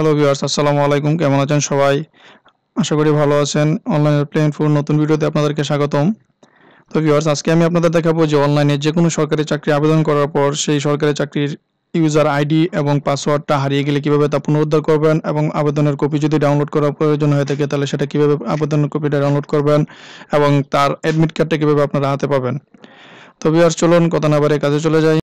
hello viewers আসসালামু আলাইকুম কেমন আছেন সবাই আশা করি ভালো আছেন অনলাইন প্লেন ফোর নতুন ভিডিওতে আপনাদেরকে স্বাগতম তো ভিউয়ার্স আজকে আমি আপনাদের দেখাবো যে অনলাইনে যে কোনো সরকারি চাকরি আবেদন করার পর সেই সরকারি চাকরির ইউজার আইডি এবং পাসওয়ার্ডটা হারিয়ে গেলে কিভাবে তা পুনরুদ্ধার করবেন এবং আবেদনের কপি যদি ডাউনলোড করার প্রয়োজন হয়ে থাকে তাহলে সেটা কিভাবে আবেদনের কপিটা ডাউনলোড করবেন এবং তার অ্যাডমিট কার্ডটা কিভাবে আপনারা হাতে পাবেন তো ভিউয়ার্স চলুন কথা না বারে কাজে চলে যাই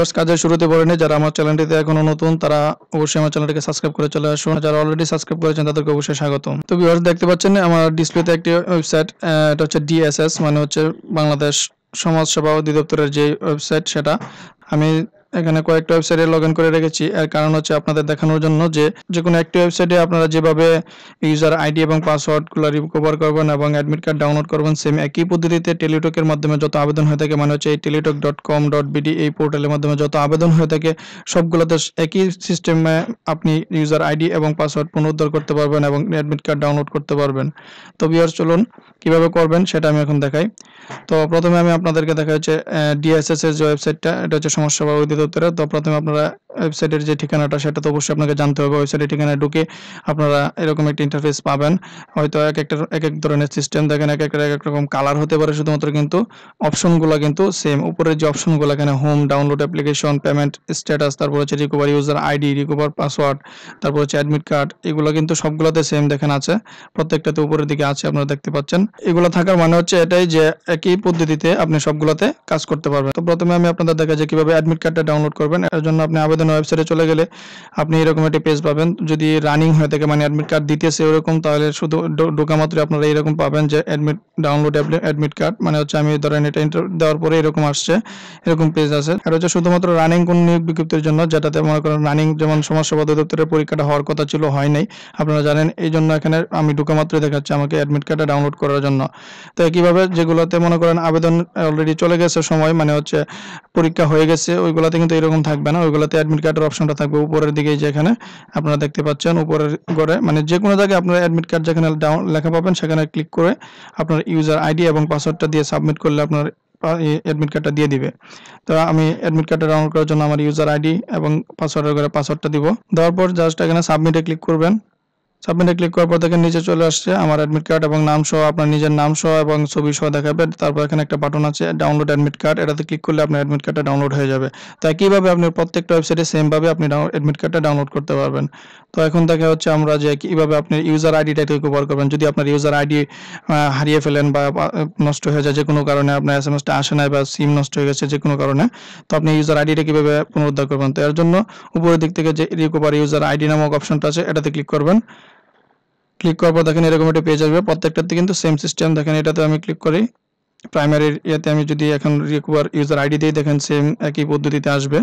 ভিউয়ার্স কাজের শুরুতে বলেনি যারা আমার চ্যানেলটিতে এখনো নতুন তারা অবশ্যই আমার চ্যানেলটিকে সাবস্ক্রাইব করে চলে আসুন যারা অলরেডি সাবস্ক্রাইব করেছেন তাদেরকে অবশ্যই স্বাগতম তো ভিউয়ার্স দেখতে পাচ্ছেন আমার ডিসপ্লেতে একটি ওয়েবসাইট এটা হচ্ছে ডিএসএস মানে হচ্ছে বাংলাদেশ সমাজসেবা অধিদপ্তরের যে ওয়েবসাইট সেটা আমি এখানে কয়েকটা ওয়েবসাইটে লগ করে রেখেছি এর কারণ হচ্ছে আপনাদের দেখানোর জন্য যে যে কোনো একটি ওয়েবসাইটে আপনারা যেভাবে ইউজার আইডি এবং পাসওয়ার্ডগুলো রিকভার করবেন এবং অ্যাডমিট কার্ড ডাউনলোড করবেন সেম একই পদ্ধতিতে টেলিটকের মাধ্যমে যত আবেদন হয়ে থাকে মানে হচ্ছে এই Teletalk dot com dot BD এই পোর্টালের মাধ্যমে যত আবেদন হয়ে থাকে সবগুলোতে একই সিস্টেমে আপনি ইউজার আইডি এবং পাসওয়ার্ড পুনরুদ্ধার করতে পারবেন এবং অ্যাডমিট কার্ড ডাউনলোড করতে পারবেন তো বিয়ার চলুন কিভাবে করবেন সেটা আমি এখন দেখাই তো প্রথমে আমি আপনাদেরকে দেখা হচ্ছে ডিএসএস এর যে ওয়েবসাইটটা এটা হচ্ছে সমস্যা বা উত্তরে তো প্রথমে আপনারা ওয়েবসাইটের যে ঠিকানাটা সেটা তো অবশ্যই আপনাকে জানতে হবে ওয়েবসাইটের ঠিকানায় ঢুকে আপনারা এরকম একটা ইন্টারফেস পাবেন হয়তো এক একটা এক এক ধরনের সিস্টেম দেখেন এক একটা এক এক রকম কালার হতে পারে শুধুমাত্র কিন্তু অপশনগুলো কিন্তু সেম উপরের যে অপশনগুলো এখানে home download application payment status তারপর হচ্ছে recover user ID recover password তারপর হচ্ছে অ্যাডমিট কার্ড এগুলো কিন্তু সবগুলোতে সেম দেখেন আছে প্রত্যেকটাতে উপরের দিকে আছে আপনারা দেখতে পাচ্ছেন এগুলো থাকার মানে হচ্ছে এটাই যে একই পদ্ধতিতে আপনি সবগুলোতে কাজ করতে পারবেন তো প্রথমে আমি আপনাদের দেখা যে কিভাবে অ্যাডমিট কার্ডটা ডাউনলোড করবেন এর জন্য আপনি আবেদন ওয়েবসাইটে চলে গেলে আপনি এরকম একটি পেজ পাবেন যদি রানিং হয়ে থাকে মানে অ্যাডমিট কার্ড দিতেছে এরকম তাহলে শুধু ঢোকা মাত্র আপনারা এরকম পাবেন যে অ্যাডমিট ডাউনলোড অ্যাডমিট কার্ড মানে হচ্ছে আমি ধরেন এটা ইন্টার দেওয়ার পরে এরকম আসছে এরকম পেজ আছে আর হচ্ছে শুধুমাত্র রানিং কোন নিয়োগ বিজ্ঞপ্তির জন্য যেটাতে মনে করেন রানিং যেমন সমাজসেবা অধিদপ্তরের পরীক্ষাটা হওয়ার কথা ছিল হয় নাই আপনারা জানেন এই জন্য এখানে আমি ঢোকা মাত্র দেখাচ্ছে আমাকে অ্যাডমিট কার্ডটা ডাউনলোড করার জন্য তো একইভাবে যেগুলোতে মনে করেন আবেদন অলরেডি চলে গেছে সময় মানে হচ্ছে পরীক্ষা হয়ে গেছে ওইগুলোতে কিন্তু এরকম থাকবে না ওইগুলোতে অ্যাডমিট কার্ডের অপশনটা থাকবে উপরের দিকে যেখানে আপনারা দেখতে পাচ্ছেন উপরের গড়ে মানে যে কোনো জায়গায় আপনারা অ্যাডমিট কার্ড যেখানে ডাউন লেখা পাবেন সেখানে ক্লিক করে আপনার ইউজার আইডি এবং পাসওয়ার্ডটা দিয়ে সাবমিট করলে আপনার অ্যাডমিট কার্ডটা দিয়ে দিবে তো আমি অ্যাডমিট কার্ডটা ডাউনলোড করার জন্য আমার ইউজার আইডি এবং পাসওয়ার্ডের ঘরে পাসওয়ার্ডটা দিব দেওয়ার পর জাস্ট এখানে সাবমিটে ক্লিক করবেন সাবমিটে ক্লিক করার পর দেখেন নিচে চলে আসছে আমার অ্যাডমিট কার্ড এবং নাম সহ আপনার নিজের নাম সহ এবং ছবি সহ দেখাবে তারপর এখানে একটা বাটন আছে ডাউনলোড অ্যাডমিট কার্ড এটাতে ক্লিক করলে আপনার অ্যাডমিট কার্ডটা ডাউনলোড হয়ে যাবে তো একইভাবে আপনি প্রত্যেকটা ওয়েবসাইটে সেমভাবে আপনি অ্যাডমিট কার্ডটা ডাউনলোড করতে পারবেন তো এখন দেখা হচ্ছে আমরা যে কীভাবে আপনি ইউজার আইডিটাকে কভার করবেন যদি আপনার ইউজার আইডি হারিয়ে ফেলেন বা নষ্ট হয়ে যায় যে কোনো কারণে আপনার এস এম এসটা আসে না বা সিম নষ্ট হয়ে গেছে যে কোনো কারণে তো আপনি ইউজার আইডিটা কীভাবে পুনরুদ্ধার করবেন তো এর জন্য উপরের দিক থেকে যে রিকভার ইউজার আইডি নামক অপশনটা আছে এটাতে ক্লিক করবেন ক্লিক করার পর দেখেন এরকম একটা পেজ আসবে প্রত্যেকটাতে কিন্তু সেম সিস্টেম দেখেন এটাতে আমি ক্লিক করি প্রাইমারির ইয়েতে আমি যদি এখন রিকোয়ার ইউজার আইডি দিই দেখেন সেম একই পদ্ধতিতে আসবে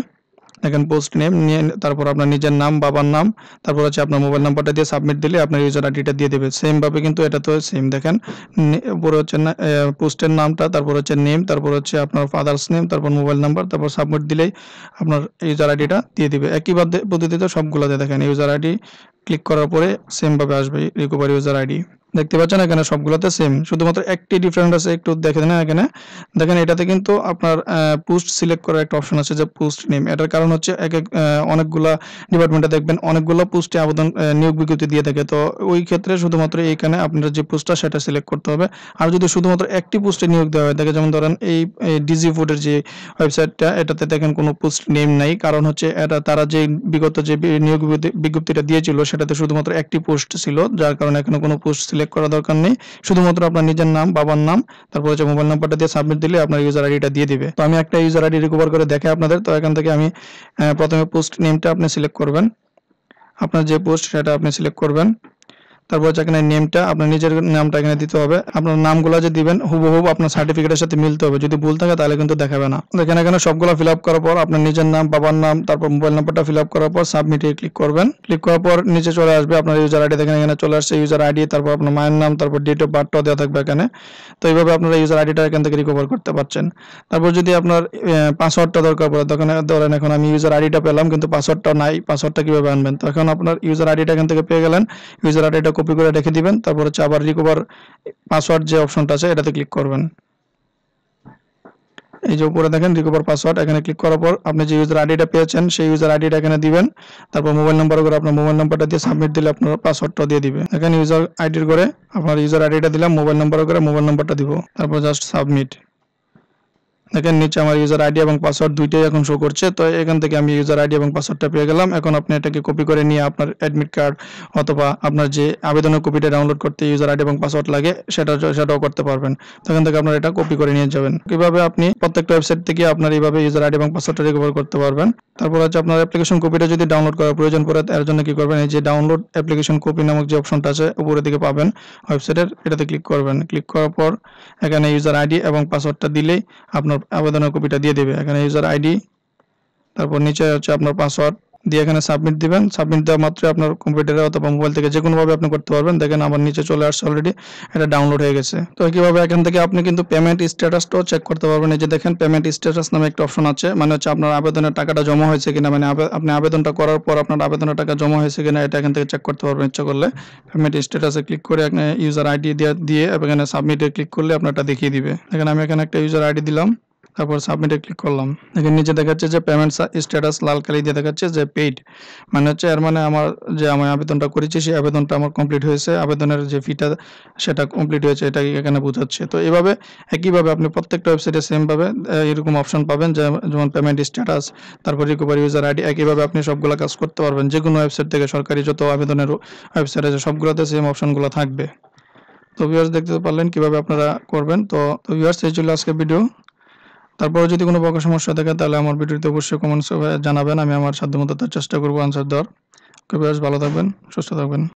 দেখেন পোস্ট নেম নিয়ে তারপর আপনার নিজের নাম বাবার নাম তারপর হচ্ছে আপনার মোবাইল নাম্বারটা দিয়ে সাবমিট দিলে আপনার ইউজার আইডিটা দিয়ে দেবে সেমভাবে কিন্তু এটা তো সেম দেখেন উপরে হচ্ছে পোস্টের নামটা তারপর হচ্ছে নেম তারপর হচ্ছে আপনার ফাদার্স নেম তারপর মোবাইল নাম্বার তারপর সাবমিট দিলেই আপনার ইউজার আইডিটা দিয়ে দেবে একই পদ্ধতিতে সবগুলোতে দেখেন ইউজার আইডি ক্লিক করার পরে সেমভাবে আসবে রিকোভারি ইউজার আইডি দেখতে পাচ্ছেন এখানে সবগুলোতে সেম শুধুমাত্র একটি ডিফারেন্ট আছে একটু দেখে দেন এখানে দেখেন এটাতে কিন্তু আপনার পোস্ট সিলেক্ট করার একটা অপশন আছে যে পোস্ট নেম এটার কারণ হচ্ছে এক এক অনেকগুলা ডিপার্টমেন্টে দেখবেন অনেকগুলো পোস্টে আবেদন নিয়োগ বিজ্ঞপ্তি দিয়ে থাকে তো ওই ক্ষেত্রে শুধুমাত্র এইখানে আপনার যে পোস্টটা সেটা সিলেক্ট করতে হবে আর যদি শুধুমাত্র একটি পোস্টে নিয়োগ দেওয়া হয় দেখে যেমন ধরেন এই ডিজি ফুডের যে ওয়েবসাইটটা এটাতে দেখেন কোনো পোস্ট নেম নাই কারণ হচ্ছে এটা তারা যে বিগত যে নিয়োগ বিজ্ঞপ্তিটা দিয়েছিল সেটাতে শুধুমাত্র একটি পোস্ট ছিল যার কারণে এখানে কোনো পোস্ট সিলেক্ট করার দরকার নেই শুধুমাত্র আপনার নিজের নাম বাবার নাম তারপর হচ্ছে মোবাইল নাম্বারটা দিয়ে সাবমিট দিলে আপনার ইউজার আইডিটা দিয়ে দিবে তো আমি একটা ইউজার আইডি রিকভার করে দেখে আপনাদের তো এখান থেকে আমি প্রথমে পোস্ট নেমটা আপনি সিলেক্ট করবেন আপনার যে পোস্ট সেটা আপনি সিলেক্ট করবেন তারপর হচ্ছে এখানে নেমটা আপনার নিজের নামটা এখানে দিতে হবে আপনার নামগুলো যে দিবেন হুবহুব আপনার সার্টিফিকেটের সাথে মিলতে হবে যদি ভুল থাকে তাহলে কিন্তু দেখাবে না এখানে এখানে সবগুলো ফিল আপ করার পর আপনার নিজের নাম বাবার নাম তারপর মোবাইল নাম্বারটা ফিল আপ করার পর সাবমিটে ক্লিক করবেন ক্লিক করার পর নিচে চলে আসবে আপনার ইউজার আইডি দেখেন এখানে চলে আসছে ইউজার আইডি তারপর আপনার মায়ের নাম তারপর ডেট অফ বার্থটা দেওয়া থাকবে এখানে তো এইভাবে আপনারা ইউজার আইডিটা এখান থেকে রিকভার করতে পারছেন তারপর যদি আপনার পাসওয়ার্ডটা দরকার পড়ে তখন ধরেন এখন আমি ইউজার আইডিটা পেলাম কিন্তু পাসওয়ার্ডটা নাই পাসওয়ার্ডটা কিভাবে আনবেন তো এখন আপনার ইউজার আইডিটা এখান থেকে পেয়ে গেলেন ইউজার আইডিটা কপি করে রেখে দিবেন তারপর হচ্ছে আবার রিকভার পাসওয়ার্ড যে অপশনটা আছে এটাতে ক্লিক করবেন এই যে উপরে দেখেন রিকভার পাসওয়ার্ড এখানে ক্লিক করার পর আপনি যে ইউজার আইডিটা পেয়েছেন সেই ইউজার আইডিটা এখানে দিবেন তারপর মোবাইল নাম্বার করে আপনার মোবাইল নাম্বারটা দিয়ে সাবমিট দিলে আপনার পাসওয়ার্ডটা দিয়ে দিবে এখানে ইউজার আইডির করে আপনার ইউজার আইডিটা দিলাম মোবাইল নাম্বার করে মোবাইল নাম্বারটা দিব তারপর জাস্ট সাবমিট দেখেন নিচে আমার ইউজার আইডি এবং পাসওয়ার্ড দুইটাই এখন শো করছে তো এখান থেকে আমি ইউজার আইডি এবং পাসওয়ার্ডটা পেয়ে গেলাম এখন আপনি এটাকে কপি করে নিয়ে আপনার অ্যাডমিট কার্ড অথবা আপনার যে আবেদনের কপিটা ডাউনলোড করতে ইউজার আইডি এবং পাসওয়ার্ড লাগে সেটা সেটাও করতে পারবেন তখন থেকে আপনার এটা কপি করে নিয়ে যাবেন কিভাবে আপনি প্রত্যেকটা ওয়েবসাইট থেকে আপনার এইভাবে ইউজার আইডি এবং পাসওয়ার্ডটা রিকভার করতে পারবেন তারপর হচ্ছে আপনার অ্যাপ্লিকেশন কপিটা যদি ডাউনলোড করার প্রয়োজন পড়ে তার জন্য কি করবেন এই যে ডাউনলোড অ্যাপ্লিকেশন কপি নামক যে অপশনটা আছে উপরের দিকে পাবেন ওয়েবসাইটের এটাতে ক্লিক করবেন ক্লিক করার পর এখানে ইউজার আইডি এবং পাসওয়ার্ডটা দিলেই আপনার আবেদনের কপিটা দিয়ে দেবে এখানে ইউজার আইডি তারপর নিচে হচ্ছে আপনার পাসওয়ার্ড দিয়ে এখানে সাবমিট দিবেন সাবমিট দেওয়া মাত্র আপনার কম্পিউটারে অথবা মোবাইল থেকে যে কোনোভাবে আপনি করতে পারবেন দেখেন আমার নিচে চলে আসছে অলরেডি এটা ডাউনলোড হয়ে গেছে তো কীভাবে এখান থেকে আপনি কিন্তু পেমেন্ট স্ট্যাটাসটাও চেক করতে পারবেন এই যে দেখেন পেমেন্ট স্ট্যাটাস নামে একটা অপশন আছে মানে হচ্ছে আপনার আবেদনের টাকাটা জমা হয়েছে কিনা মানে আপনি আবেদনটা করার পর আপনার আবেদনের টাকা জমা হয়েছে কিনা এটা এখান থেকে চেক করতে পারবেন ইচ্ছা করলে পেমেন্ট স্ট্যাটাসে ক্লিক করে এখানে ইউজার আইডি দিয়ে দিয়ে এখানে সাবমিটে ক্লিক করলে আপনারটা দেখিয়ে দিবে দেখেন আমি এখানে একটা ইউজার আইডি দিলাম তারপর সাবমিটে ক্লিক করলাম এখানে নিচে দেখাচ্ছে যে পেমেন্ট স্ট্যাটাস লাল কালি দিয়ে দেখাচ্ছে যে পেইড মানে হচ্ছে এর মানে আমার যে আমি আবেদনটা করেছি সেই আবেদনটা আমার কমপ্লিট হয়েছে আবেদনের যে ফিটা সেটা কমপ্লিট হয়েছে এটা এখানে বোঝাচ্ছে তো এভাবে একইভাবে আপনি প্রত্যেকটা ওয়েবসাইটে সেমভাবে এরকম অপশন পাবেন যেমন পেমেন্ট স্ট্যাটাস তারপর রিকভারি ইউজার আইডি একইভাবে আপনি সবগুলো কাজ করতে পারবেন যে কোনো ওয়েবসাইট থেকে সরকারি যত আবেদনের ওয়েবসাইট আছে সবগুলোতে সেম অপশনগুলো থাকবে তো ভিউয়ার্স দেখতে পারলেন কিভাবে আপনারা করবেন তো ভিউয়ার্স এই চলে আজকে ভিডিও তারপরে যদি কোনো প্রকার সমস্যা থাকে তাহলে আমার ভিডিওতে অবশ্যই কমেন্টস জানাবেন আমি আমার সাধ্যমতো তার চেষ্টা করবো আনসার দেওয়ার ওকে বেশ ভালো থাকবেন সুস্থ থাকবেন